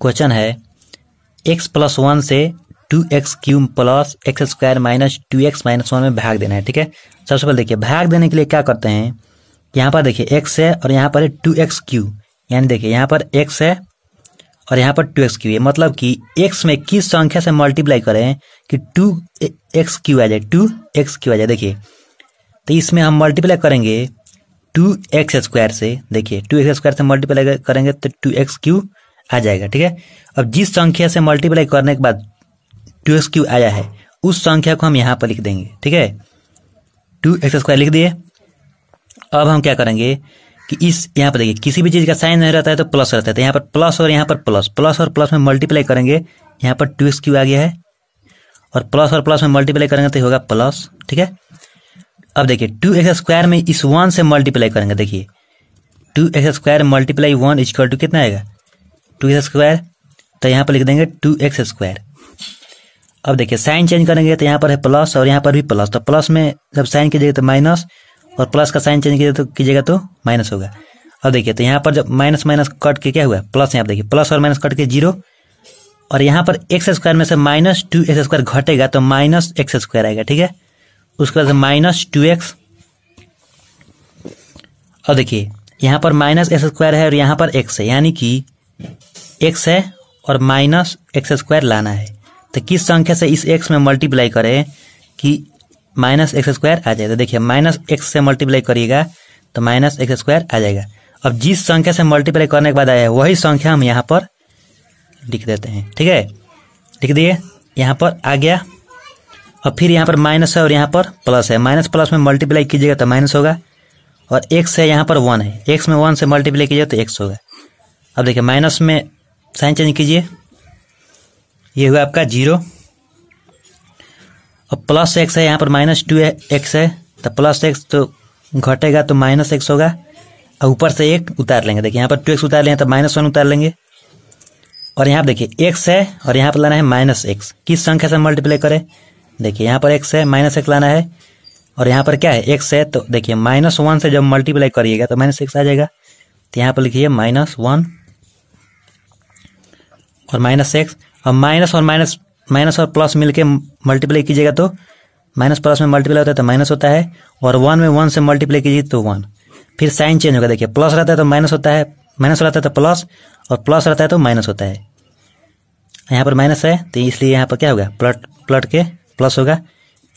question है x plus one से two x cube plus x square minus two x minus one में भाग देना है ठीक है सबसे पहले देखिए भाग देने के लिए क्या करते हैं यहाँ पर देखिए एक्स है और यहाँ पर है टू एक्स क्यू यानी देखिए यहाँ पर एक्स है और यहाँ पर टू एक्स क्यू है मतलब कि एक्स में किस संख्या से मल्टीप्लाई करें कि टू एक्स क्यू आ जाए टू एक्स क्यू आ जाए देखिए तो इसमें हम मल्टीप्लाई करेंगे टू एक्स स्क्वायर से देखिए टू एक्स स्क्वायर से मल्टीप्लाई करेंगे तो टू एक्स क्यू आ जाएगा ठीक है अब जिस संख्या से मल्टीप्लाई करने के बाद टू एक्स क्यू आया है उस संख्या को हम यहाँ पर लिख देंगे ठीक है टू एक्स स्क्वायर लिख दिए अब हम क्या करेंगे कि इस यहाँ पर देखिए किसी भी चीज़ का साइन नहीं रहता है तो प्लस रहता है तो यहाँ पर प्लस और यहाँ पर प्लस प्लस और प्लस में मल्टीप्लाई करेंगे यहाँ पर टू एक्स क्यू आ गया है और प्लस और प्लस में मल्टीप्लाई करेंगे तो होगा प्लस ठीक है अब देखिए टू एक्स स्क्वायर में इस वन से मल्टीप्लाई करेंगे देखिए two x square multiply one is two कितना आएगा टू एक्स स्क्वायर तो यहाँ पर लिख देंगे टू एक्स स्क्वायर अब देखिए साइन चेंज करेंगे तो यहाँ पर है प्लस और यहाँ पर भी प्लस तो प्लस में जब साइन कीजिएगा तो माइनस और प्लस का साइन चेंज तो कीजिएगा तो माइनस होगा अब देखिए तो यहाँ पर जब माइनस माइनस कट के क्या हुआ प्लस यहाँ पर देखिए प्लस और माइनस कट के जीरो और यहाँ पर एक्स स्क्वायर में से माइनस टू एक्स स्क्वायर घटेगा तो माइनस एक्स स्क्वायर आएगा ठीक है उसके बाद माइनस टू एक्स और देखिए यहाँ पर माइनस एक्स स्क्वायर है और यहाँ पर एक्स है यानी कि एक्स है और माइनस एक्स स्क्वायर लाना है तो किस संख्या से इस एक्स में मल्टीप्लाई करें कि माइनस एक्स स्क्वायर आ जाएगा देखिए माइनस एक्स से मल्टीप्लाई करिएगा तो माइनस एक्स स्क्वायर आ जाएगा अब जिस संख्या से मल्टीप्लाई करने के बाद आया है वही संख्या हम यहाँ पर लिख देते हैं ठीक है लिख दिए यहाँ पर आ गया और फिर यहाँ पर माइनस है और यहाँ पर प्लस है माइनस प्लस में मल्टीप्लाई कीजिएगा तो माइनस होगा और एक्स है यहाँ पर वन है एक्स में वन से मल्टीप्लाई कीजिएगा तो एक्स होगा अब देखिए माइनस में साइन चेंज कीजिए ये हुआ आपका जीरो और प्लस एक्स है यहाँ पर माइनस टू है एक्स है तो प्लस एक्स तो घटेगा तो माइनस एक्स होगा और ऊपर से एक उतार लेंगे देखिए यहाँ पर टू एक्स उतार लेंगे तो माइनस वन उतार लेंगे और यहाँ पर देखिए एक्स है और यहाँ पर लाना है माइनस एक्स किस संख्या से मल्टीप्लाई करें देखिए यहाँ पर एक्स है माइनस एक्स लाना है और यहाँ पर क्या है एक्स है तो देखिए माइनस वन से जब मल्टीप्लाई करिएगा तो माइनस एक्स आ जाएगा तो यहाँ पर लिखिए माइनस वन और माइनस एक्स और माइनस और माइनस माइनस और प्लस मिलके मल्टीप्लाई कीजिएगा तो माइनस प्लस में मल्टीप्लाई होता है तो माइनस होता है और वन में वन से मल्टीप्लाई कीजिए तो वन फिर साइन चेंज होगा देखिए प्लस रहता है तो माइनस होता है माइनस रहता है तो प्लस और प्लस रहता है तो माइनस होता है यहाँ पर माइनस है तो इसलिए यहाँ पर क्या होगा प्लट प्लट के प्लस होगा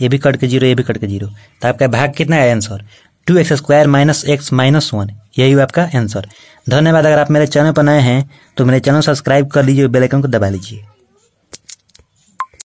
ए भी कट के जीरो ए भी कट के जीरो तो आपका भाग कितना है answer two x square minus x minus one यही हुआ आपका आंसर धन्यवाद अगर आप मेरे चैनल पर नए हैं तो मेरे चैनल सब्सक्राइब कर लीजिए बेलाइकन को दबा लीजिए